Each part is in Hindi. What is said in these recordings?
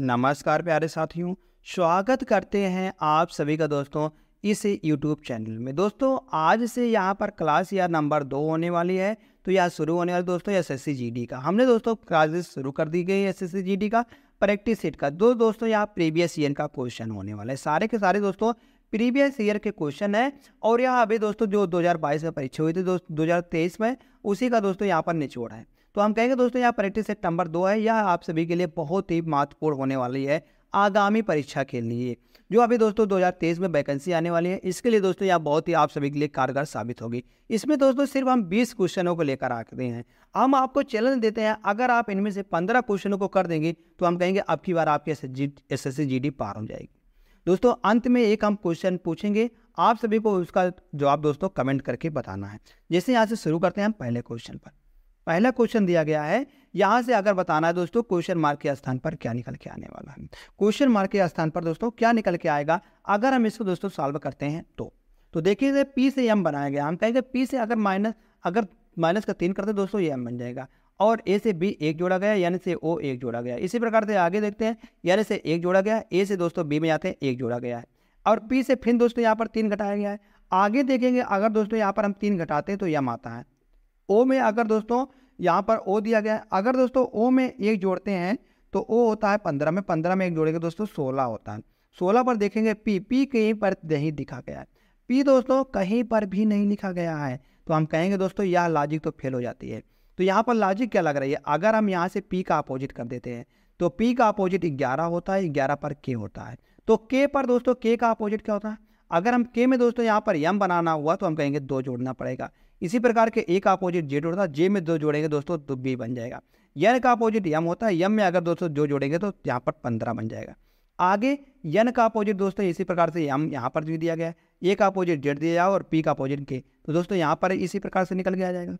नमस्कार प्यारे साथियों स्वागत करते हैं आप सभी का दोस्तों इस यूट्यूब चैनल में दोस्तों आज से यहाँ पर क्लास या नंबर दो होने वाली है तो यह शुरू होने वाली दोस्तों एस एस का हमने दोस्तों क्लासेस शुरू कर दी गई है एस एस का प्रैक्टिस सीट का दो दोस्तों यहाँ प्रीवियस ईयर का क्वेश्चन होने वाला है सारे के सारे दोस्तों प्रीवियस ईयर के क्वेश्चन है और यहाँ अभी दोस्तों जो 2022 में परीक्षा हुई थी दो 2023 में उसी का दोस्तों यहाँ पर निचोड़ है तो हम कहेंगे दोस्तों यहाँ प्रैक्टिस सेट नंबर दो है यह आप सभी के लिए बहुत ही महत्वपूर्ण होने वाली है आगामी परीक्षा के लिए जो अभी दोस्तों 2023 में वैकेंसी आने वाली है इसके लिए दोस्तों यह बहुत ही आप सभी के लिए कारगर साबित होगी इसमें दोस्तों सिर्फ हम 20 क्वेश्चनों को लेकर आते हैं हम आपको चैलेंज देते हैं अगर आप इनमें से 15 क्वेश्चनों को कर देंगे तो हम कहेंगे अब की बार आपकी एस एस जी पार हो जाएगी दोस्तों अंत में एक हम क्वेश्चन पूछेंगे आप सभी को उसका जवाब दोस्तों कमेंट करके बताना है जैसे यहाँ से शुरू करते हैं हम पहले क्वेश्चन पर पहला क्वेश्चन दिया गया है यहाँ से अगर बताना है दोस्तों क्वेश्चन मार्क के स्थान पर क्या निकल के आने वाला है क्वेश्चन मार्क के स्थान पर दोस्तों क्या निकल के आएगा अगर हम इसको दोस्तों सॉल्व करते हैं तो तो देखिए पी से एम बनाया गया हम कहेंगे पी से अगर माइनस अगर माइनस का तीन करते दोस्तों ये एम बन जाएगा और ए से बी एक जोड़ा गया यानी से ओ एक जोड़ा गया इसी प्रकार से आगे देखते हैं यानी से एक जोड़ा गया ए से दोस्तों बी में जाते हैं एक जोड़ा गया है और पी से फिर दोस्तों यहाँ पर तीन घटाया गया है आगे देखेंगे अगर दोस्तों यहाँ पर हम तीन घटाते हैं तो यम आता है ओ में अगर दोस्तों यहाँ पर ओ दिया गया है अगर दोस्तों ओ में एक जोड़ते हैं तो ओ होता है पंद्रह में पंद्रह में एक जोड़ेंगे दोस्तों सोलह होता है सोलह पर देखेंगे पी पी कहीं पर नहीं दिखा गया है पी दोस्तों कहीं पर भी नहीं लिखा गया है तो हम कहेंगे दोस्तों यह लॉजिक तो फेल हो जाती है तो यहाँ पर लॉजिक क्या लग रही है अगर हम यहाँ से पी का अपोजिट कर देते हैं तो पी का अपोजिट ग्यारह होता है ग्यारह पर के होता है तो के पर दोस्तों के का अपोजिट क्या होता है अगर हम के में दोस्तों यहाँ पर यम बनाना हुआ तो हम कहेंगे दो जोड़ना पड़ेगा इसी प्रकार के एक अपोजिट जे जोड़ता है जे में दो जोड़ेंगे दोस्तों तो बी बन जाएगा यन का अपोजिट यम होता है यम में अगर दोस्तों जो जोड़ेंगे तो यहाँ पर पंद्रह बन जाएगा आगे यन का अपोजिट दोस्तों इसी प्रकार से यम यहाँ पर भी दिया गया है ए का अपोजिट जेड दिया जाएगा और पी का अपोजिट के तो दोस्तों यहाँ पर इसी प्रकार से निकल के आ जाएगा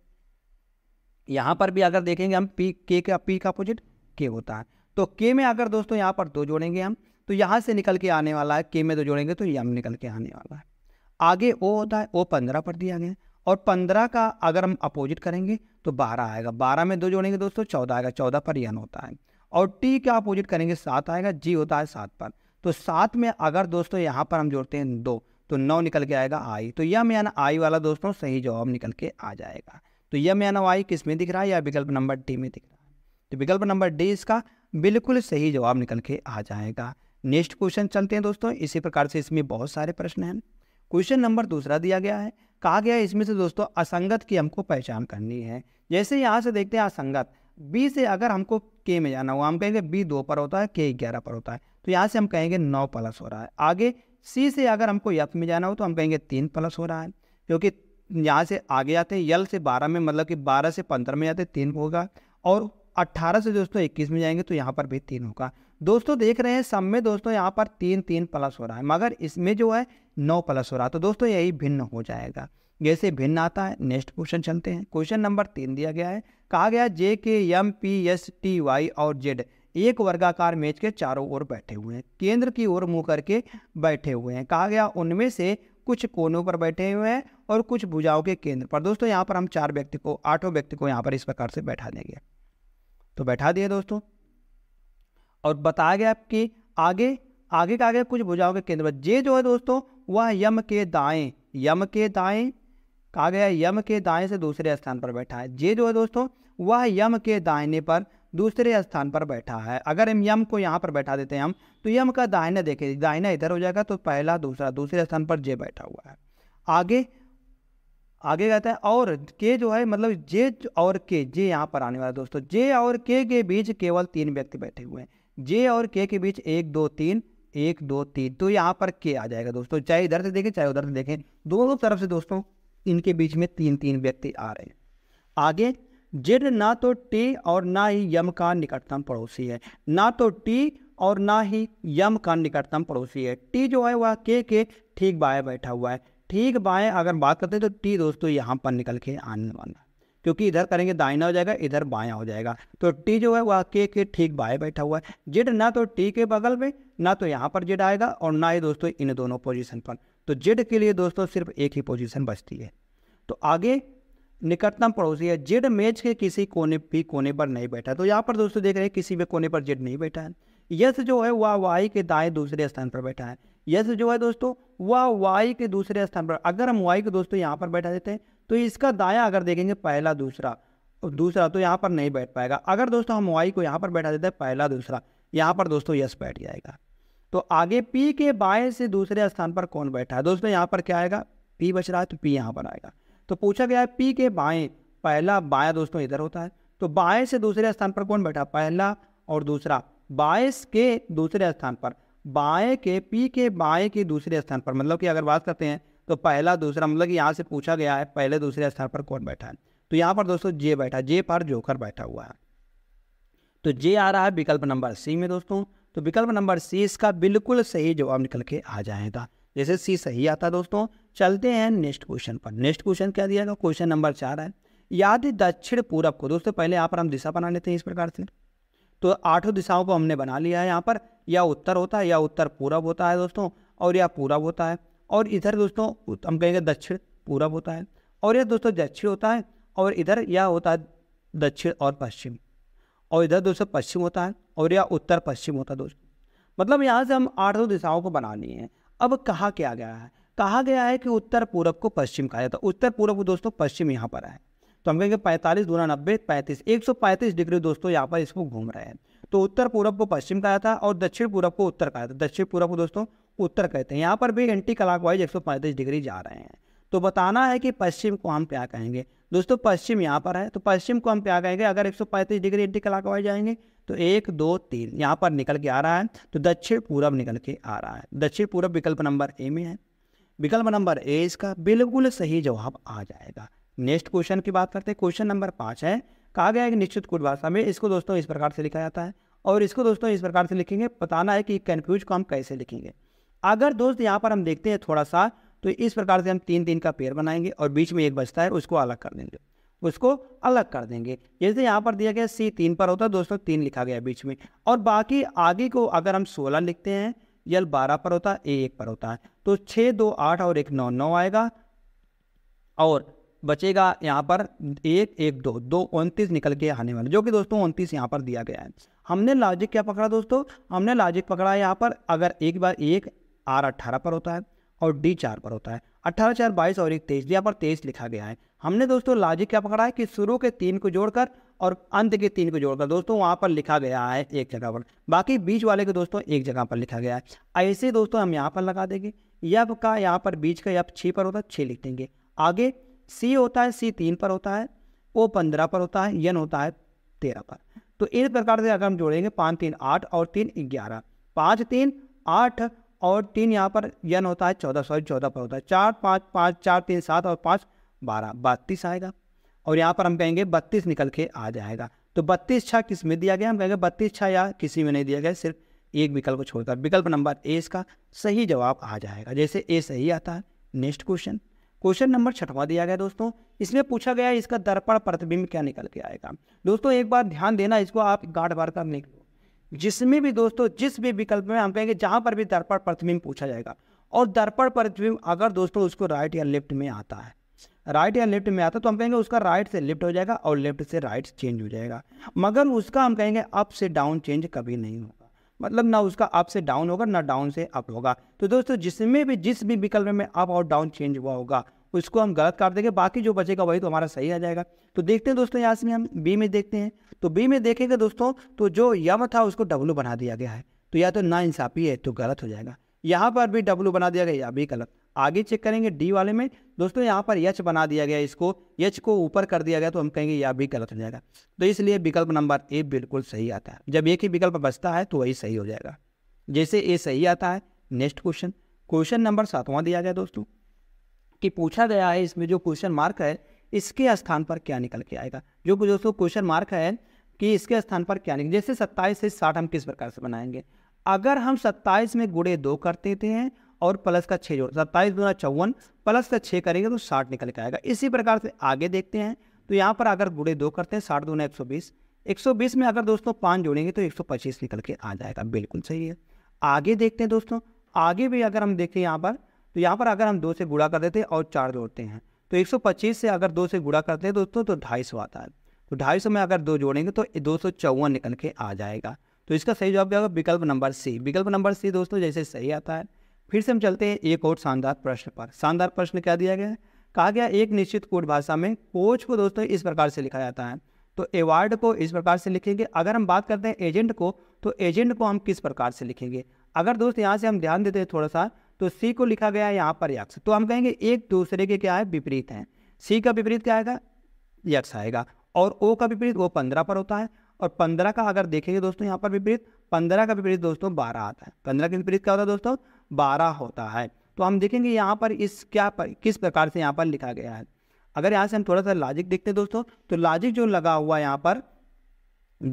यहाँ पर भी अगर देखेंगे हम पी के का पी का अपोजिट के होता है तो के में अगर दोस्तों यहाँ पर दो जोड़ेंगे हम तो यहाँ से निकल के आने वाला है के में दो जोड़ेंगे तो यम निकल के आने वाला है आगे ओ होता है ओ पंद्रह पर दिया गया और पंद्रह का अगर हम अपोजिट करेंगे तो बारह आएगा बारह में दो जोड़ेंगे दोस्तों चौदह आएगा चौदह पर यन होता है और टी का अपोजिट करेंगे सात आएगा जी होता है सात पर तो सात में अगर दोस्तों यहाँ पर हम जोड़ते हैं दो तो नौ निकल के आएगा आई तो यम यान आई वाला दोस्तों सही जवाब निकल के आ जाएगा तो यम यान आई किस में दिख रहा है या विकल्प नंबर डी में दिख रहा है तो विकल्प नंबर डी इसका बिल्कुल सही जवाब निकल के आ जाएगा नेक्स्ट क्वेश्चन चलते हैं दोस्तों इसी प्रकार से इसमें बहुत सारे प्रश्न हैं क्वेश्चन नंबर दूसरा दिया गया है कहा गया है इसमें से दोस्तों असंगत की हमको पहचान करनी है जैसे यहाँ से देखते हैं असंगत बी से अगर हमको के में जाना हुआ हम कहेंगे बी दो पर होता है के ग्यारह पर होता है तो यहाँ से हम कहेंगे नौ प्लस हो रहा है आगे सी से अगर हमको यफ में जाना हो तो हम कहेंगे तीन प्लस हो रहा है क्योंकि यहाँ से आगे जाते हैं यल से बारह में मतलब कि बारह से पंद्रह में जाते तीन होगा और अट्ठारह से दोस्तों इक्कीस में जाएंगे तो यहाँ पर भी तीन होगा दोस्तों देख रहे हैं सम में दोस्तों यहाँ पर तीन तीन प्लस हो रहा है मगर इसमें जो है नौ प्लस हो रहा है तो दोस्तों यही भिन्न हो जाएगा जैसे भिन्न आता है नेक्स्ट क्वेश्चन चलते हैं क्वेश्चन नंबर तीन दिया गया है कहा गया J K M P S T Y और जेड एक वर्गाकार मेज के चारों ओर बैठे हुए हैं केंद्र की ओर मुंह करके बैठे हुए हैं कहा गया उनमें से कुछ कोनों पर बैठे हुए हैं और कुछ भुजाओं के केंद्र पर दोस्तों यहाँ पर हम चार व्यक्ति को आठों व्यक्ति को यहाँ पर इस प्रकार से बैठा देंगे तो बैठा दिए दोस्तों और बताया गया कि आगे आगे का आगे कुछ भुजाओं के केंद्र पर जे जो है दोस्तों वह यम के दाएं यम के दाएं कहा गया यम के दाएं से दूसरे स्थान पर बैठा है जे जो है दोस्तों वह यम के दाहिने पर दूसरे स्थान पर बैठा है अगर हम यम को यहाँ पर बैठा देते हैं हम तो यम का दाहिना देखे दाहिना इधर हो जाएगा तो पहला दूसरा दूसरे स्थान पर जे बैठा हुआ है आगे आगे कहता है और के जो है मतलब जे और के जे यहाँ पर आने वाला दोस्तों जे और के के बीच केवल तीन व्यक्ति बैठे हुए हैं जे और के के बीच एक दो तीन एक दो तीन तो यहाँ पर के आ जाएगा दोस्तों चाहे इधर से देखें चाहे उधर से देखें दोनों तरफ से दोस्तों इनके बीच में तीन तीन व्यक्ति आ रहे हैं आगे जेड ना तो टी और ना ही यम का निकटतम पड़ोसी है ना तो टी और ना ही यम का निकटतम पड़ोसी है टी जो है वह के के ठीक बाएं बैठा हुआ है ठीक बाएं अगर बात करते हैं तो टी दोस्तों यहाँ पर निकल के आने वाला क्योंकि इधर करेंगे दाइना हो जाएगा इधर बायां हो जाएगा तो टी जो है वह के के ठीक बाएं बैठा हुआ है जेड ना तो टी के बगल में ना तो यहाँ पर जेड आएगा और ना ही दोस्तों इन दोनों पोजिशन पर तो जेड के लिए दोस्तों सिर्फ एक ही पोजिशन बचती है तो आगे निकटतम पड़ोसी है जेड मेज के किसी कोने भी कोने पर नहीं बैठा तो यहाँ पर दोस्तों देख रहे हैं किसी भी कोने पर जेड नहीं बैठा है यस जो है वह वाई के दाएं दूसरे स्थान पर बैठा है यस जो है दोस्तों वह वाई के दूसरे स्थान पर अगर हम वाई के दोस्तों यहाँ पर बैठा देते हैं तो इसका दाया अगर देखेंगे पहला दूसरा दूसरा तो यहाँ पर नहीं बैठ पाएगा अगर दोस्तों हम वाई को यहाँ पर बैठा देते हैं पहला दूसरा यहाँ पर दोस्तों यस बैठ जाएगा तो आगे पी के बाय से दूसरे स्थान पर कौन बैठा है दोस्तों यहाँ पर क्या आएगा पी बच रहा है तो पी यहाँ पर आएगा तो पूछा गया है पी के बाएँ पहला बाया दोस्तों इधर होता है तो बाएं से दूसरे स्थान पर कौन बैठा पहला और दूसरा बाएँ के दूसरे स्थान पर बाएँ के पी के बाएं के दूसरे स्थान पर मतलब कि अगर बात करते हैं तो पहला दूसरा मतलब यहाँ से पूछा गया है पहले दूसरे स्थान पर कौन बैठा है तो यहाँ पर दोस्तों जे बैठा जे पर जोकर बैठा हुआ है तो जे आ रहा है विकल्प नंबर सी में दोस्तों तो विकल्प नंबर सी इसका बिल्कुल सही जवाब निकल के आ जाएगा जैसे सी सही आता दोस्तों चलते हैं नेक्स्ट क्वेश्चन पर नेक्स्ट क्वेश्चन क्या दिया गया क्वेश्चन नंबर चार है याद दक्षिण पूरब को दोस्तों पहले यहाँ पर हम दिशा बना लेते हैं इस प्रकार से तो आठों दिशाओं को हमने बना लिया है यहाँ पर या उत्तर होता है या उत्तर पूरब होता है दोस्तों और या पूरब होता है और इधर दोस्तों हम कहेंगे दक्षिण पूरब होता है और यह दोस्तों दक्षिण होता है और इधर यह होता है दक्षिण और पश्चिम और इधर दोस्तों पश्चिम होता है और यह उत्तर पश्चिम होता है दोस्तों मतलब यहाँ से हम आठ दिशाओं को बना लिए हैं अब कहा क्या गया है कहा गया है कि उत्तर पूरब को पश्चिम कहा जाता है उत्तर पूर्व को दोस्तों पश्चिम यहाँ पर है तो हम कहेंगे पैंतालीस दूना नब्बे पैंतीस एक सौ पैंतीस डिग्री दोस्तों यहाँ पर इसको घूम रहे हैं तो उत्तर पूरब को पश्चिम कहा था और दक्षिण पूरब को उत्तर कहा था दक्षिण पूरब को दोस्तों उत्तर कहते हैं यहाँ पर भी एंटी क्लाकवाइज 135 डिग्री जा रहे हैं तो बताना है कि पश्चिम को हम क्या कहेंगे दोस्तों पश्चिम यहाँ पर है तो पश्चिम को हम क्या कहेंगे अगर एक डिग्री एंटी वाइज जाएंगे तो एक दो तीन यहाँ पर निकल के आ रहा है तो दक्षिण पूर्व निकल के आ रहा है दक्षिण पूर्व विकल्प नंबर ए में है विकल्प नंबर ए इसका बिल्कुल सही जवाब आ जाएगा नेक्स्ट क्वेश्चन की बात करते हैं क्वेश्चन नंबर पाँच है कहा गया है कि निश्चित कुट भाषा में इसको दोस्तों इस प्रकार से लिखा जाता है और इसको दोस्तों इस प्रकार से लिखेंगे बताना है कि कन्फ्यूज को हम कैसे लिखेंगे अगर दोस्त यहाँ पर हम देखते हैं थोड़ा सा तो इस प्रकार से हम तीन दिन का पेड़ बनाएंगे और बीच में एक बचता है उसको अलग कर देंगे उसको अलग कर देंगे जैसे यहाँ पर दिया गया सी तीन पर होता है दोस्तों तीन लिखा गया बीच में और बाकी आगे को अगर हम सोलह लिखते हैं यल बारह पर होता है ए एक पर होता है तो छः दो आठ और एक नौ नौ आएगा और बचेगा यहाँ पर एक एक दो दो उनतीस निकल के आने वाले जो कि दोस्तों उनतीस यहाँ पर दिया गया है हमने लॉजिक क्या पकड़ा दोस्तों हमने लॉजिक पकड़ा है यहाँ पर अगर एक बार एक आर अट्ठारह पर होता है और डी चार पर होता है अट्ठारह चार बाईस और एक तेईस यहाँ पर तेईस लिखा गया है हमने दोस्तों लॉजिक क्या पकड़ा है कि शुरू के तीन को जोड़कर और अंत के तीन को जोड़कर दोस्तों वहाँ पर लिखा गया है एक जगह पर बाकी बीच वाले को दोस्तों एक जगह पर लिखा गया है ऐसे दोस्तों हम यहाँ पर लगा देंगे यब का यहाँ पर बीच का यब छः पर होता है छः लिख देंगे आगे सी होता है सी तीन पर होता है ओ पंद्रह पर होता है यन होता है तेरह पर तो इस प्रकार से अगर हम जोड़ेंगे पाँच तीन आठ और तीन ग्यारह पाँच तीन आठ और तीन यहाँ पर यन होता है चौदह सॉरी चौदह पर होता है चार पाँच पाँच चार तीन सात और पाँच बारह बत्तीस आएगा और यहाँ पर हम कहेंगे बत्तीस निकल के आ जाएगा तो बत्तीस छः किस में दिया गया हम कहेंगे बत्तीस छः या किसी में नहीं दिया गया सिर्फ एक विकल्प को छोड़कर विकल्प नंबर ए इसका सही जवाब आ जाएगा जैसे ए सही आता है नेक्स्ट क्वेश्चन क्वेश्चन नंबर छठवा दिया गया दोस्तों इसमें पूछा गया इसका दर्पण प्रतिबिंब क्या निकल के आएगा दोस्तों एक बार ध्यान देना इसको आप गाढ़ बार कर निकल जिसमें भी दोस्तों जिस भी विकल्प में हम कहेंगे जहाँ पर भी दर्पण प्रतिबिंब पूछा जाएगा और दर्पण प्रतिबिंब अगर दोस्तों उसको राइट या लेफ्ट में आता है राइट या लेफ्ट में आता तो हम कहेंगे उसका राइट से लेफ्ट हो जाएगा और लेफ्ट से राइट चेंज हो जाएगा मगर उसका हम कहेंगे अप से डाउन चेंज कभी नहीं होगा मतलब ना उसका अप से डाउन होगा ना डाउन से अप होगा तो दोस्तों जिसमें भी जिस भी विकल्प में अप और डाउन चेंज हुआ होगा उसको हम गलत काट देंगे बाकी जो बचेगा वही तो हमारा सही आ जाएगा तो देखते हैं दोस्तों यहाँ से हम बी में देखते हैं तो बी में देखेंगे दोस्तों तो जो यम था उसको डब्लू बना दिया गया है तो या तो ना इंसाफी है तो गलत हो जाएगा यहाँ पर भी डब्लू बना दिया गया या भी गलत आगे चेक करेंगे डी वाले में दोस्तों यहाँ पर यच बना दिया गया इसको यच को ऊपर कर दिया गया तो हम कहेंगे या भी गलत हो जाएगा तो इसलिए विकल्प नंबर ए बिल्कुल सही आता है जब एक ही विकल्प बचता है तो वही सही हो जाएगा जैसे ए सही आता है नेक्स्ट क्वेश्चन क्वेश्चन नंबर सातवां दिया गया दोस्तों कि पूछा गया है इसमें जो क्वेश्चन मार्क है इसके स्थान पर क्या निकल के आएगा जो दोस्तों क्वेश्चन मार्क है कि इसके स्थान पर क्या निकल जैसे सत्ताईस से साठ हम किस प्रकार से बनाएंगे अगर हम सत्ताईस में गुड़े दो करते थे और प्लस का छः जोड़ सत्ताईस दो चौवन प्लस का छः करेंगे तो साठ निकल के आएगा इसी प्रकार से आगे देखते हैं तो यहाँ पर अगर गुड़े दो करते हैं साठ दूना एक सौ बीस एक सौ बीस में अगर दोस्तों पाँच जोड़ेंगे तो एक सौ पच्चीस निकल के आ जाएगा बिल्कुल सही है आगे देखते हैं दोस्तों आगे भी अगर हम देखें यहाँ पर तो यहाँ पर अगर हम दो से गुड़ा कर देते हैं और चार जोड़ते हैं तो 125 से अगर दो से गुड़ा करते हैं दोस्तों तो ढाई सौ आता है तो ढाई सौ में अगर दो जोड़ेंगे तो दो सौ चौवन निकल के आ जाएगा तो इसका सही जवाब क्या होगा विकल्प नंबर सी विकल्प नंबर सी दोस्तों जैसे सही आता है फिर से हम चलते हैं एक और शानदार प्रश्न पर शानदार प्रश्न क्या दिया गया है कहा गया एक निश्चित कोट भाषा में कोच को दोस्तों इस प्रकार से लिखा जाता है तो एवार्ड को इस प्रकार से लिखेंगे अगर हम बात करते हैं एजेंट को तो एजेंट को हम किस प्रकार से लिखेंगे अगर दोस्त यहाँ से हम ध्यान देते हैं थोड़ा सा तो सी को लिखा गया है यहाँ पर यक्ष तो हम कहेंगे एक दूसरे के क्या है विपरीत हैं सी का विपरीत क्या आएगा यक्ष आएगा और ओ का विपरीत वो पंद्रह पर होता है और पंद्रह का अगर देखेंगे दोस्तों यहाँ पर विपरीत पंद्रह का विपरीत दोस्तों बारह आता है पंद्रह का विपरीत क्या होता है दोस्तों बारह होता है तो हम देखेंगे यहाँ पर इस क्या पर किस प्रकार से यहाँ पर लिखा गया है अगर यहाँ से हम थोड़ा सा लॉजिक देखते हैं दोस्तों तो लॉजिक जो लगा हुआ है यहाँ पर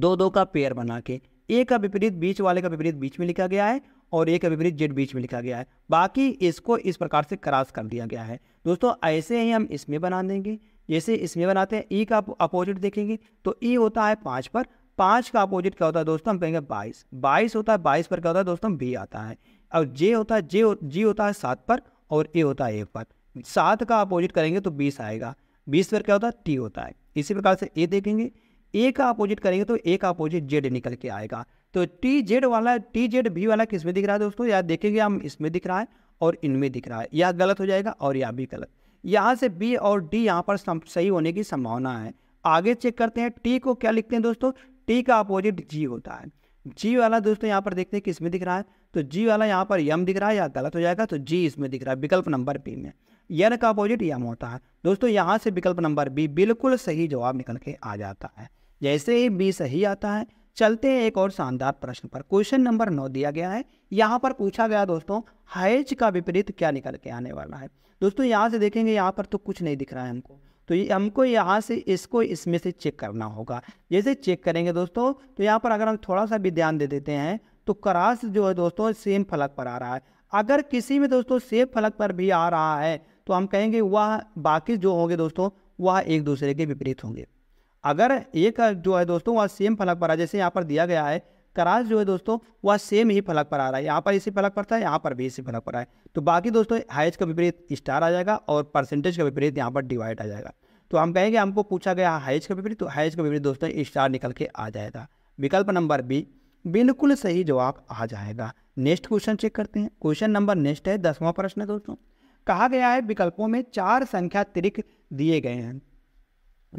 दो दो का पेयर बना के ए का विपरीत बीच वाले का विपरीत बीच में लिखा गया है और एक विपरीत जेड बीच में लिखा गया है बाकी इसको इस प्रकार से क्रॉस कर दिया गया है दोस्तों ऐसे ही हम इसमें बना देंगे जैसे इसमें बनाते हैं ई का अपोजिट देखेंगे तो ई होता है पाँच पर पाँच का अपोजिट क्या होता है दोस्तों हम कहेंगे बाईस बाईस होता है बाईस पर क्या होता है दोस्तों बी आता है और जे होता है जे जी होता है सात पर और ए होता है एक पर सात का अपोजिट करेंगे तो बीस आएगा बीस पर क्या होता है टी होता है इसी प्रकार से ए देखेंगे ए का अपोजिट करेंगे तो ए का अपोजिट जेड निकल के आएगा तो टी जेड वाला टी जेड बी वाला किस में दिख रहा है दोस्तों या देखेंगे हम इसमें दिख रहा है और इनमें दिख रहा है या गलत हो जाएगा और या भी गलत यहाँ से बी और डी यहाँ पर सही होने की संभावना है आगे चेक करते हैं टी को क्या लिखते हैं दोस्तों टी का अपोजिट जी होता है जी वाला दोस्तों यहाँ पर देखते हैं किसमें दिख रहा है तो जी वाला यहाँ पर यम दिख रहा है या गलत हो जाएगा तो जी इसमें दिख रहा है विकल्प नंबर बी में यन का अपोजिट यम होता है दोस्तों यहाँ से विकल्प नंबर बी बिल्कुल सही जवाब निकल के आ जाता है जैसे ही बी सही आता है चलते हैं एक और शानदार प्रश्न पर क्वेश्चन नंबर नौ दिया गया है यहाँ पर पूछा गया दोस्तों हैज का विपरीत क्या निकल के आने वाला है दोस्तों यहाँ से देखेंगे यहाँ पर तो कुछ नहीं दिख रहा है हमको तो ये हमको यहाँ से इसको इसमें से चेक करना होगा जैसे चेक करेंगे दोस्तों तो यहाँ पर अगर हम थोड़ा सा भी ध्यान दे देते हैं तो क्रास जो है दोस्तों सेम फलक पर आ रहा है अगर किसी में दोस्तों सेम फलक पर भी आ रहा है तो हम कहेंगे वह बाकी जो होंगे दोस्तों वह एक दूसरे के विपरीत होंगे अगर एक जो है दोस्तों वह सेम फलक पर है जैसे यहाँ पर दिया गया है कराज जो है दोस्तों वह सेम ही फलक पर आ रहा है यहाँ पर इसी फलक पर था यहाँ पर भी इसी फलक पर आए तो बाकी दोस्तों हाइज का विपरीत स्टार आ जाएगा और परसेंटेज का विपरीत यहाँ पर डिवाइड आ जाएगा तो हम कहेंगे हमको पूछा गया हाइज का विपरीत तो हाइज का विपरीत दोस्तों स्टार निकल के आ जाएगा विकल्प नंबर बी बिल्कुल सही जवाब आ जाएगा नेक्स्ट क्वेश्चन चेक करते हैं क्वेश्चन नंबर नेक्स्ट है दसवां प्रश्न है दोस्तों कहा गया है विकल्पों में चार संख्या तिरिक दिए गए हैं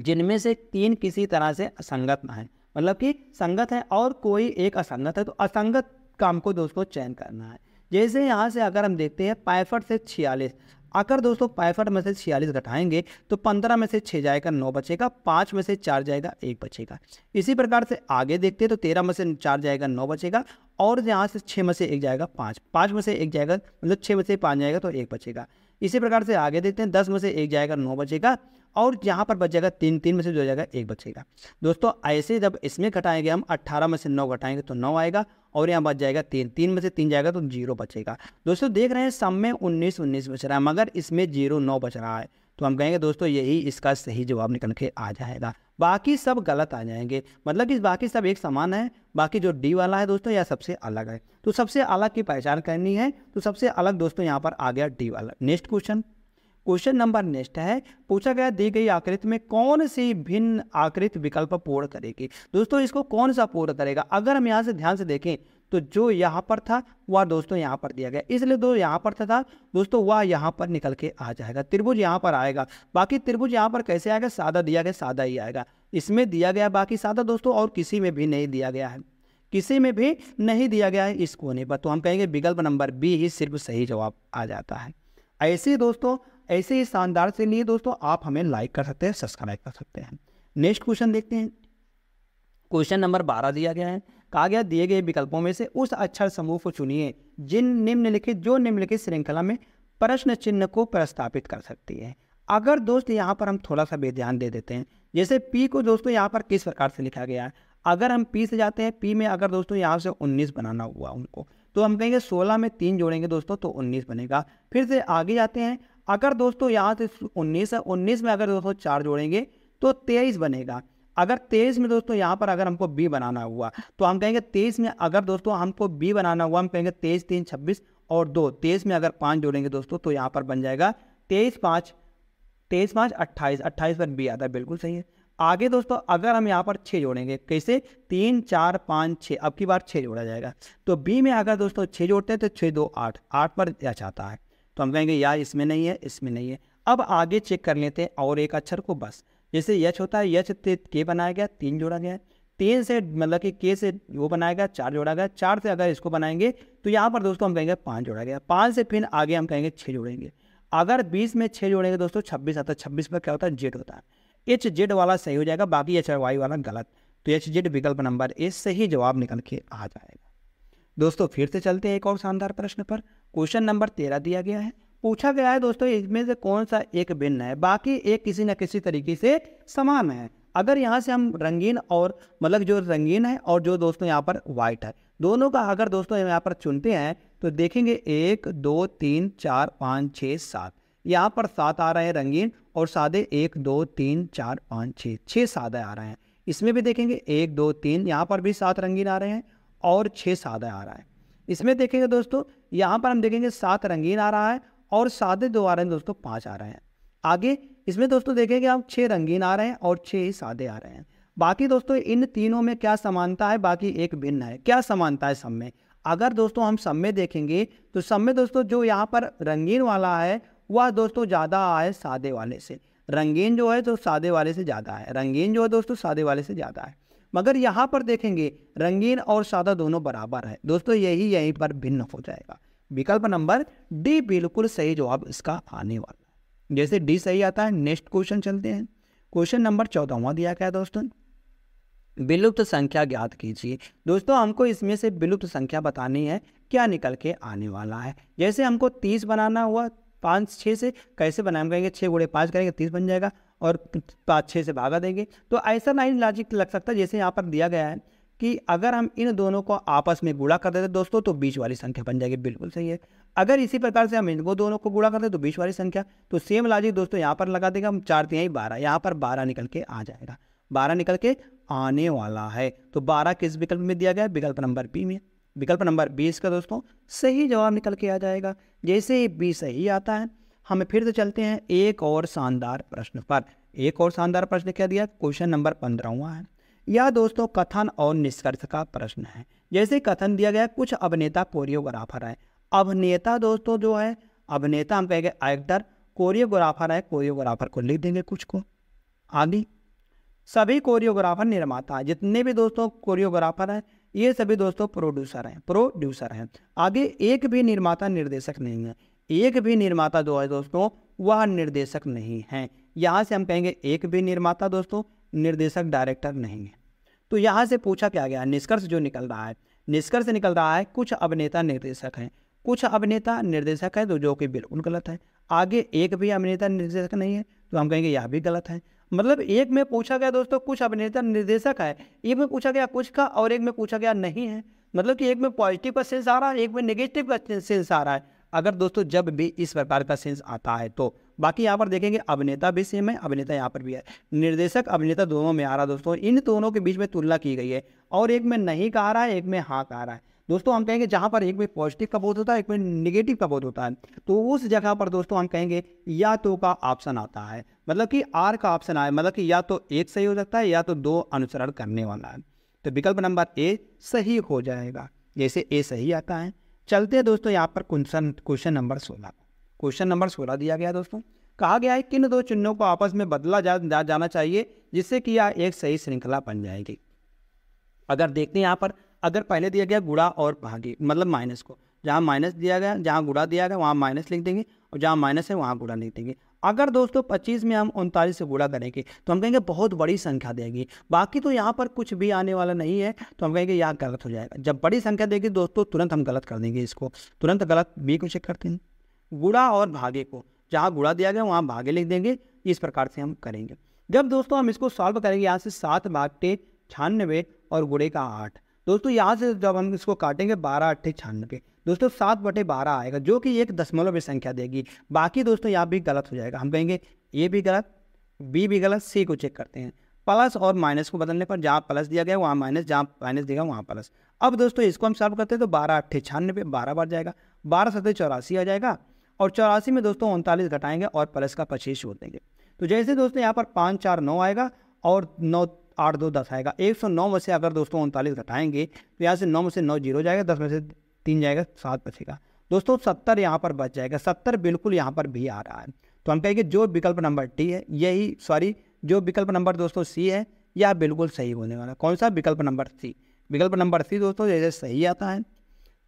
जिनमें से तीन किसी तरह से असंगत ना है मतलब कि संगत है और कोई एक असंगत है तो असंगत काम को दोस्तों चयन करना है जैसे यहाँ से अगर हम देखते हैं पैंसठ से छियालीस अगर दोस्तों पैंसठ में से छियालीस घटाएंगे तो पंद्रह में से छः जाएगा नौ बचेगा पाँच में से चार जाएगा एक बचेगा इसी प्रकार से आगे देखते हैं तो तेरह में से चार जाएगा नौ बचेगा और यहाँ से छः में से एक जाएगा पाँच पाँच में से एक जाएगा मतलब छः में से पाँच जाएगा तो एक बचेगा इसी प्रकार से आगे देखते हैं दस में से एक जाएगा नौ बचेगा और यहाँ पर बच जाएगा तीन तीन में से जो जाएगा एक बचेगा दोस्तों ऐसे जब इसमें घटाएंगे हम अट्ठारह में से नौ घटाएंगे तो नौ आएगा और यहाँ बच जाएगा तीन तीन में से तीन जाएगा तो जीरो बचेगा दोस्तों देख रहे हैं सम में उन्नीस उन्नीस बच रहा है मगर इसमें जीरो नौ बच रहा है तो हम कहेंगे दोस्तों यही इसका सही जवाब निकल के आ जाएगा बाकी सब गलत आ जाएंगे मतलब कि बाकी सब एक समान है बाकी जो डी वाला है दोस्तों यह सबसे अलग है तो सबसे अलग की पहचान करनी है तो सबसे अलग दोस्तों यहाँ पर आ गया डी वाला next question question number next है पूछा गया दी गई आकृति में कौन सी भिन्न आकृति विकल्प पूर्ण करेगी दोस्तों इसको कौन सा पूर्ण करेगा अगर हम यहाँ से ध्यान से देखें तो जो यहाँ पर था वह दोस्तों यहाँ पर दिया गया इसलिए दो यहाँ पर था दोस्तों वह यहाँ पर निकल के आ जाएगा त्रिभुज यहाँ पर आएगा बाकी त्रिभुज यहाँ पर कैसे आएगा सादा दिया गया सादा ही आएगा इसमें दिया गया बाकी सादा दोस्तों और किसी में भी नहीं दिया गया है किसी में भी नहीं दिया गया है इस कोने पर तो हम कहेंगे विकल्प नंबर बी ही सिर्फ सही जवाब आ जाता है ऐसे दोस्तों ऐसे ही शानदार से लिए दोस्तों आप हमें लाइक कर सकते हैं सब्सक्राइब कर सकते हैं नेक्स्ट क्वेश्चन देखते हैं क्वेश्चन नंबर बारह दिया गया है कहा गया दिए गए विकल्पों में से उस अक्षर समूह को चुनिए जिन निम्नलिखित जो निम्नलिखित श्रृंखला में प्रश्न चिन्ह को प्रस्तापित कर सकती है अगर दोस्त यहाँ पर हम थोड़ा सा बेध्यान दे देते हैं जैसे पी को दोस्तों यहाँ पर किस प्रकार से लिखा गया है अगर हम पी से जाते हैं पी में अगर दोस्तों यहाँ से उन्नीस बनाना हुआ उनको तो हम कहेंगे सोलह में तीन जोड़ेंगे दोस्तों तो उन्नीस बनेगा फिर से आगे जाते हैं अगर दोस्तों यहाँ से उन्नीस है उन्नीस में अगर दोस्तों चार जोड़ेंगे तो तेईस बनेगा अगर तेईस में दोस्तों यहाँ पर अगर हमको बी बनाना हुआ तो हम कहेंगे तेईस में अगर दोस्तों हमको बी बनाना हुआ हम कहेंगे तेईस तीन छब्बीस और दो तेईस में अगर पाँच जोड़ेंगे दोस्तों तो यहाँ पर बन जाएगा तेईस पाँच तेईस पाँच अट्ठाईस अट्ठाईस पर बी आता है बिल्कुल सही है आगे दोस्तों अगर हम यहाँ पर छः जोड़ेंगे कैसे तीन चार पाँच छः अब की बार छः जोड़ा जाएगा तो बी में अगर दोस्तों छः जोड़ते हैं तो छः दो आठ आठ पर जाता है तो हम कहेंगे या इसमें नहीं है इसमें नहीं है अब आगे चेक कर लेते हैं और एक अक्षर को बस जैसे यच होता है यच के बनाया गया तीन जोड़ा गया तीन से मतलब कि के से वो बनाया गया चार जोड़ा गया चार से अगर इसको बनाएंगे तो यहाँ पर दोस्तों हम कहेंगे पाँच जोड़ा गया पाँच से फिर आगे हम कहेंगे छः जोड़ेंगे अगर बीस में छः जोड़ेंगे दोस्तों छब्बीस आता है छब्बीस पर क्या होता है जेड होता है एच जेड वाला सही हो जाएगा बाकी एच वाई वाला गलत तो एच जेड विकल्प नंबर ए सही जवाब निकल के आ जाएगा दोस्तों फिर से चलते हैं एक और शानदार प्रश्न पर क्वेश्चन नंबर तेरह दिया गया है पूछा गया है दोस्तों इसमें से कौन सा एक भिन्न है बाकी एक किसी न किसी तरीके से समान है अगर यहाँ से हम रंगीन और मतलब जो रंगीन है और जो दोस्तों यहाँ पर वाइट है दोनों का अगर दोस्तों यहाँ पर चुनते हैं तो देखेंगे एक दो तीन चार पाँच छः सात यहाँ पर सात आ रहे हैं रंगीन और सादे एक दो तीन चार पाँच छः छः सादे आ रहे हैं इसमें भी देखेंगे एक दो तीन यहाँ पर भी सात रंगीन आ रहे हैं और छः सादे आ रहा है इसमें देखेंगे दोस्तों यहाँ पर हम देखेंगे सात रंगीन आ रहा है और सादे दो आ रहे हैं दोस्तों पाँच आ रहे हैं आगे इसमें दोस्तों देखेंगे हम छः रंगीन आ रहे हैं और छः ही सादे आ रहे हैं बाकी दोस्तों इन तीनों में क्या समानता है बाकी एक भिन्न है क्या समानता है सब में अगर दोस्तों हम सब में देखेंगे तो सब में दोस्तों जो यहाँ पर रंगीन वाला है वह दोस्तों ज़्यादा आए सादे वाले से रंगीन जो है तो सादे वाले से ज़्यादा है रंगीन जो है दोस्तों सादे वाले से ज़्यादा है मगर यहाँ पर देखेंगे रंगीन और सादा दोनों बराबर है दोस्तों यही यहीं पर भिन्न हो जाएगा विकल्प नंबर डी बिल्कुल सही जवाब इसका आने वाला है जैसे डी सही आता है नेक्स्ट क्वेश्चन चलते हैं क्वेश्चन नंबर चौदहवा दिया गया दोस्तों विलुप्त संख्या ज्ञात कीजिए दोस्तों हमको इसमें से विलुप्त संख्या बतानी है क्या निकल के आने वाला है जैसे हमको तीस बनाना हुआ पाँच छः से कैसे बनाएंगे छः गुड़े पाँच करेंगे तीस बन जाएगा और पाँच छः से भागा देंगे तो ऐसा नहीं लॉजिक लग सकता है जैसे यहाँ पर दिया गया है कि अगर हम इन दोनों को आपस में गुड़ा कर देते दोस्तों तो बीच वाली संख्या बन जाएगी बिल्कुल सही है अगर इसी प्रकार से हम इनको दोनों को गुड़ा कर दे तो बीच वाली संख्या तो सेम लॉजिक दोस्तों यहाँ पर लगा देगा हम चार ही बारह यहाँ पर बारह निकल के आ जाएगा बारह निकल के आने वाला है तो बारह किस विकल्प में दिया गया है विकल्प नंबर बी में विकल्प नंबर बीस का दोस्तों सही जवाब निकल के आ जाएगा जैसे बी सही आता है हम फिर से चलते हैं एक और शानदार प्रश्न पर एक और शानदार प्रश्न क्या दिया क्वेश्चन नंबर पंद्रहवा है यह दोस्तों कथन और निष्कर्ष का प्रश्न है जैसे कथन दिया गया कुछ अभिनेता कोरियोग्राफर है अभिनेता दोस्तों जो है अभिनेता हम कहेंगे एक्टर कोरियोग्राफर है कोरियोग्राफर को लिख देंगे कुछ को आदि सभी कोरियोग्राफर निर्माता जितने भी दोस्तों कोरियोग्राफर हैं ये सभी दोस्तों प्रोड्यूसर हैं प्रोड्यूसर हैं आगे एक भी निर्माता निर्देशक नहीं है एक भी निर्माता जो है दोस्तों वह निर्देशक नहीं है यहाँ से हम कहेंगे एक भी निर्माता दोस्तों निर्देशक डायरेक्टर नहीं है तो यहाँ से पूछा क्या गया निष्कर्ष जो निकल रहा है निष्कर्ष निकल रहा है कुछ अभिनेता निर्देशक हैं कुछ अभिनेता निर्देशक है तो जो कि बिल्कुल गलत है आगे एक भी अभिनेता निर्देशक नहीं है तो हम कहेंगे यह भी गलत है मतलब एक में पूछा गया दोस्तों कुछ अभिनेता निर्देशक है एक में पूछा गया कुछ का और एक में पूछा गया नहीं है मतलब कि एक में पॉजिटिव का सेंस आ रहा है एक में नेगेटिव का सेंस आ रहा है अगर दोस्तों जब भी इस प्रकार का सेंस आता है तो बाकी यहाँ पर देखेंगे अभिनेता भी सेम है अभिनेता यहाँ पर भी है निर्देशक अभिनेता दोनों में आ रहा दोस्तों इन दोनों के बीच में तुलना की गई है और एक में नहीं कहा रहा है एक में हाँ कहा रहा है दोस्तों हम कहेंगे जहाँ पर एक में पॉजिटिव का बोध होता है एक में निगेटिव का बोध होता है तो उस जगह पर दोस्तों हम कहेंगे या तो का ऑप्शन आता है मतलब कि आर का ऑप्शन आए मतलब कि या तो एक सही हो सकता है या तो दो अनुसरण करने वाला है तो विकल्प नंबर ए सही हो जाएगा जैसे ए सही आता है चलते हैं दोस्तों यहाँ पर क्वेश्चन क्वेश्चन नंबर सोलह क्वेश्चन नंबर सोलह दिया गया दोस्तों कहा गया है किन दो चिन्हों को आपस में बदला जा, जा जाना चाहिए जिससे कि यह एक सही श्रृंखला बन जाएगी अगर देखते हैं यहाँ पर अगर पहले दिया गया गुड़ा और भागी मतलब माइनस को जहाँ माइनस दिया गया जहाँ गुड़ा दिया गया वहाँ माइनस लिख देंगे और जहाँ माइनस है वहाँ गुड़ा लिख देंगे अगर दोस्तों पच्चीस में हम उनतालीस से गुड़ा करेंगे तो हम कहेंगे बहुत बड़ी संख्या देगी बाकी तो यहाँ पर कुछ भी आने वाला नहीं है तो हम कहेंगे यहाँ गलत हो जाएगा जब बड़ी संख्या देगी दोस्तों तुरंत हम गलत कर देंगे इसको तुरंत गलत बी को चेक करते हैं गुड़ा और भागे को जहाँ गुड़ा दिया गया वहाँ भागे लिख देंगे इस प्रकार से हम करेंगे जब दोस्तों हम इसको सॉल्व करेंगे यहाँ से सात भागटे छानबे और गुड़े का आठ दोस्तों यहाँ से जब हम इसको काटेंगे बारह अट्ठे छियानवे दोस्तों सात बटे बारह आएगा जो कि एक दशमलव संख्या देगी बाकी दोस्तों यहाँ भी गलत हो जाएगा हम कहेंगे ए भी गलत बी भी गलत सी को चेक करते हैं प्लस और माइनस को बदलने पर जहाँ प्लस दिया गया वहाँ माइनस जहाँ माइनस दिया वहाँ प्लस अब दोस्तों इसको हम सॉल्व करते हैं तो बारह अट्ठे छियानवे बारह बार जाएगा बारह सतह चौरासी आ जाएगा और चौरासी में दोस्तों उनतालीस घटाएंगे और प्लस का पच्चीस छोड़ देंगे तो जैसे दोस्तों यहाँ पर पाँच चार नौ आएगा और नौ आठ दो दस आएगा एक सौ नौ में से अगर दोस्तों उनतालीस घटाएंगे तो यहाँ से नौ में से नौ जीरो जाएगा दस में से तीन जाएगा सात बचेगा दोस्तों सत्तर यहाँ पर बच जाएगा सत्तर बिल्कुल यहाँ पर भी आ रहा है तो हम कहेंगे जो विकल्प नंबर टी है यही सॉरी जो विकल्प नंबर दोस्तों सी है यह बिल्कुल सही होने वाला कौन सा विकल्प नंबर सी विकल्प नंबर सी दोस्तों जैसे सही आता है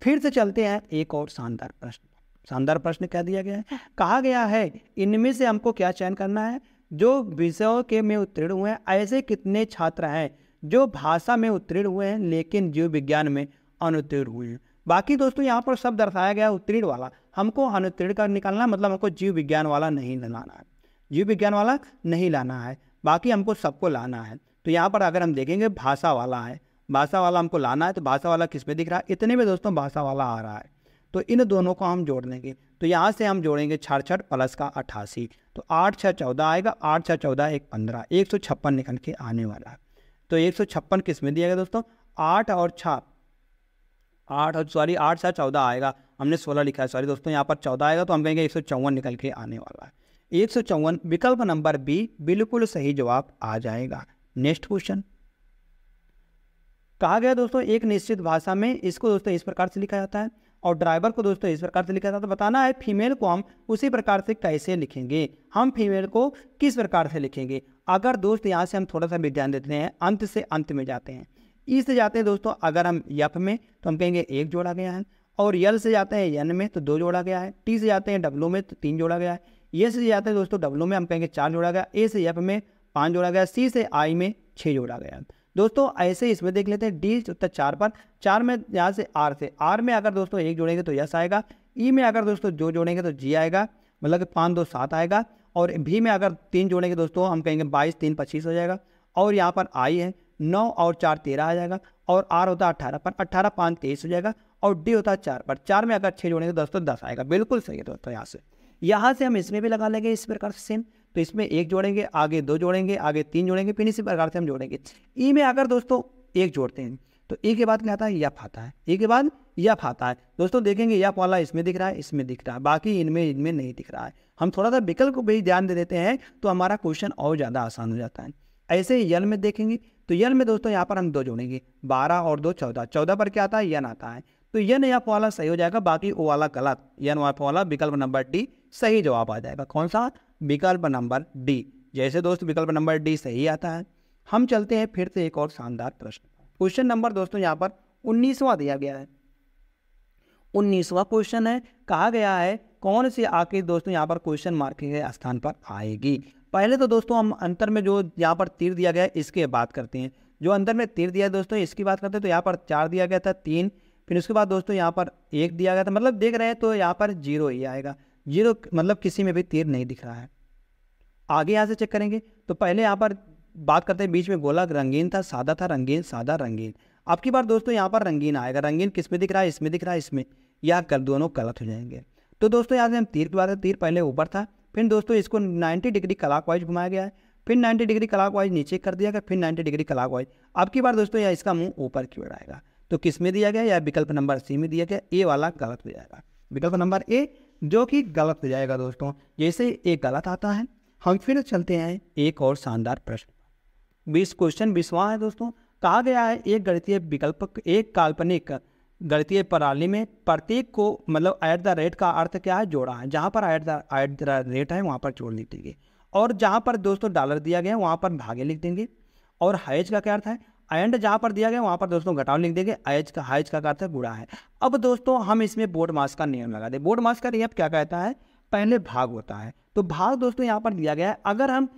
फिर से चलते हैं एक और शानदार प्रश्न शानदार प्रश्न क्या दिया गया है कहा गया है इनमें से हमको क्या चयन करना है जो विषयों के में उत्तीर्ण हुए हैं ऐसे कितने छात्र हैं जो भाषा में उत्तीर्ण हुए हैं लेकिन जीव विज्ञान में अनुत्तीर्ण हुए हैं बाकी दोस्तों यहाँ पर सब दर्शाया गया उत्तीर्ण वाला हमको अनुत्तीर्ण का निकालना मतलब हमको जीव विज्ञान वाला नहीं लाना है जीव विज्ञान वाला नहीं लाना है बाकी हमको सबको लाना है तो यहाँ पर अगर हम देखेंगे भाषा वाला है भाषा वाला हमको लाना है तो भाषा वाला किस पे दिख रहा है इतने में दोस्तों भाषा वाला आ रहा है तो इन दोनों को हम जोड़ देंगे तो यहाँ से हम जोड़ेंगे छठ छठ प्लस का अट्ठासी तो आठ छः चौदह आएगा आठ छः चौदह एक पंद्रह एक सौ छप्पन निकल के आने वाला है तो एक सौ छप्पन किस में दिया गया दोस्तों आठ और छः आठ और सॉरी आठ छः चौदह आएगा हमने सोलह लिखा है सॉरी दोस्तों यहाँ पर चौदह आएगा तो हम कहेंगे एक सौ चौवन निकल के आने वाला है एक सौ चौवन विकल्प नंबर बी बिल्कुल सही जवाब आ जाएगा नेक्स्ट क्वेश्चन कहा गया दोस्तों एक निश्चित भाषा में इसको दोस्तों इस प्रकार से लिखा जाता है और ड्राइवर को दोस्तों इस प्रकार से लिखा था तो बताना है फीमेल को हम उसी प्रकार से कैसे लिखेंगे हम फीमेल को किस प्रकार से लिखेंगे अगर दोस्त यहाँ से हम थोड़ा सा भी ध्यान देते हैं अंत से अंत में जाते हैं ई से जाते हैं दोस्तों अगर हम यप में तो हम कहेंगे एक जोड़ा गया है और यल से जाते हैं यन में तो दो जोड़ा गया है टी से जाते हैं डब्लू में तो तीन जोड़ा गया है ये से जाते हैं दोस्तों डब्लू में हम कहेंगे चार जोड़ा गया ए से यप में पाँच जोड़ा गया सी से आई में छः जोड़ा गया है दोस्तों ऐसे ही इसमें देख लेते हैं डी उत्तर चार पर चार में यहाँ से आर से आर में अगर दोस्तों एक जोड़ेंगे तो यस आएगा ई e में अगर दोस्तों जो जोड़ेंगे तो जी आएगा मतलब पाँच दो सात आएगा और भी में अगर तीन जोड़ेंगे दोस्तों हम कहेंगे बाईस तीन पच्चीस हो जाएगा और यहाँ पर आई है नौ और चार तेरह आ जाएगा और आर होता है अट्ठारह पर अट्ठारह पाँच तेईस हो जाएगा और डी होता है चार पर चार में अगर छः जोड़ेंगे तो दोस्तों दस आएगा बिल्कुल सही है दोस्तों यहाँ से यहाँ से हम इसमें भी लगा लेंगे इस प्रकार से सेम तो इसमें एक जोड़ेंगे आगे दो जोड़ेंगे आगे तीन जोड़ेंगे फिर इसी प्रकार से हम जोड़ेंगे ई में आकर दोस्तों एक जोड़ते हैं तो ए के बाद क्या आता है यफ आता है ए के बाद यफ आता है दोस्तों देखेंगे यफ वाला इसमें दिख रहा है इसमें दिख रहा है बाकी इनमें इनमें नहीं दिख रहा है हम थोड़ा सा विकल्प को भी ध्यान दे देते हैं तो हमारा क्वेश्चन और ज़्यादा आसान हो जाता है ऐसे ही यल में देखेंगे तो यल में दोस्तों यहाँ पर हम दो जोड़ेंगे बारह और दो चौदह चौदह पर क्या आता है यन आता है तो यन यफ वाला सही हो जाएगा बाकी ओ वाला गलत यन वाला विकल्प नंबर डी सही जवाब आ जाएगा कौन सा विकल्प नंबर डी जैसे दोस्त विकल्प नंबर डी सही आता है हम चलते हैं फिर से एक और शानदार प्रश्न क्वेश्चन नंबर दोस्तों यहाँ पर उन्नीसवा दिया गया है उन्नीसवा क्वेश्चन है कहा गया है कौन सी आखिर दोस्तों यहाँ पर क्वेश्चन मार्क के स्थान पर आएगी पहले तो दोस्तों हम अंतर में जो यहाँ पर तीर दिया गया है इसके बात करते हैं जो अंतर में तीर दिया है दोस्तों इसकी बात करते हैं तो यहाँ पर चार दिया गया था तीन फिर उसके बाद दोस्तों यहाँ पर एक दिया गया था मतलब देख रहे हैं तो यहाँ पर जीरो ही आएगा ये तो मतलब किसी में भी तीर नहीं दिख रहा है आगे यहाँ से चेक करेंगे तो पहले यहाँ पर बात करते हैं बीच में गोला रंगीन था सादा था रंगीन सादा रंगीन अब की बार दोस्तों यहाँ पर रंगीन आएगा रंगीन किस में दिख रहा है इसमें दिख रहा है इसमें या कर दोनों गलत हो जाएंगे तो दोस्तों यहाँ से हम तीर की बात तीर पहले ऊपर था फिर दोस्तों इसको नाइन्टी डिग्री कलाक घुमाया गया है फिर नाइन्टी डिग्री कलाक नीचे कर दिया गया फिर नाइन्टी डिग्री कलाक अब की बार दोस्तों यहाँ इसका मुंह ऊपर की ओर आएगा तो किस में दिया गया या विकल्प नंबर सी में दिया गया ए वाला गलत हो जाएगा विकल्प नंबर ए जो कि गलत हो जाएगा दोस्तों जैसे एक गलत आता है हम फिर चलते हैं एक और शानदार प्रश्न बीस क्वेश्चन बीसवा है दोस्तों कहा गया है एक गणितीय विकल्प एक काल्पनिक गणितीय प्रणाली में प्रत्येक को मतलब एट द रेट का अर्थ क्या है जोड़ा है जहाँ पर at the at the rate है वहाँ पर जोड़ लिख देंगे और जहाँ पर दोस्तों डॉलर दिया गया है वहाँ पर भागे लिख देंगे और हैज का क्या अर्थ है एंड जहाँ पर दिया गया वहाँ पर दोस्तों घटाव लिख देंगे आयज का हाइज का अर्थ गुड़ा है अब दोस्तों हम इसमें बोर्ड मास का नियम लगा दें बोर्ड मास का नियम क्या कहता है पहले भाग होता है तो भाग दोस्तों यहाँ पर दिया गया है अगर हम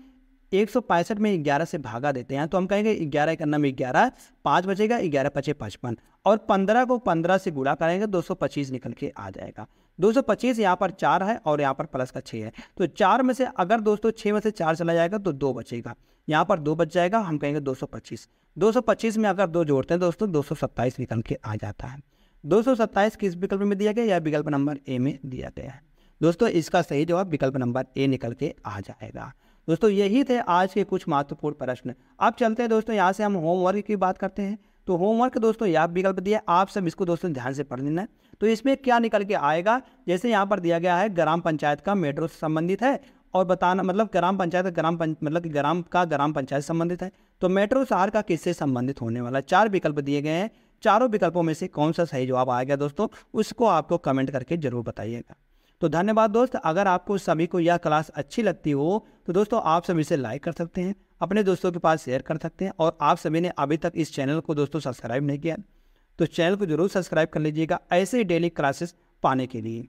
एक सौ पैंसठ में ग्यारह से भागा देते हैं तो हम कहेंगे ग्यारह इकन्ना में ग्यारह पाँच बचेगा ग्यारह पचे पचपन और पंद्रह को पंद्रह से गुड़ा करेंगे दो सौ पच्चीस निकल के आ जाएगा दो सौ पच्चीस यहाँ पर चार है और यहाँ पर प्लस का छः है तो चार में से अगर दोस्तों छः में से चार चला जाएगा तो दो बचेगा यहाँ पर दो बच जाएगा हम कहेंगे दो सौ पच्चीस 225 में अगर दो जोड़ते हैं दोस्तों 227 विकल्प के आ जाता है 227 किस विकल्प में दिया गया या विकल्प नंबर ए में दिया गया है दोस्तों इसका सही जवाब विकल्प नंबर ए निकल के आ जाएगा दोस्तों यही थे आज के कुछ महत्वपूर्ण प्रश्न अब चलते हैं दोस्तों यहाँ से हम होमवर्क की बात करते हैं तो होमवर्क दोस्तों यह विकल्प दिया आप सब इसको दोस्तों ध्यान से पढ़ लेना तो इसमें क्या निकल के आएगा जैसे यहाँ पर दिया गया है ग्राम पंचायत का मेट्रो से संबंधित है और बताना मतलब ग्राम पंचायत ग्राम पंच मतलब ग्राम का ग्राम पंचायत संबंधित है तो मेट्रो मेट्रोसार का किससे संबंधित होने वाला चार विकल्प दिए गए हैं चारों विकल्पों में से कौन सा सही जवाब आएगा दोस्तों उसको आपको कमेंट करके जरूर बताइएगा तो धन्यवाद दोस्त अगर आपको सभी को यह क्लास अच्छी लगती हो तो दोस्तों आप सभी से लाइक कर सकते हैं अपने दोस्तों के पास शेयर कर सकते हैं और आप सभी ने अभी तक इस चैनल को दोस्तों सब्सक्राइब नहीं किया तो चैनल को जरूर सब्सक्राइब कर लीजिएगा ऐसे ही डेली क्लासेस पाने के लिए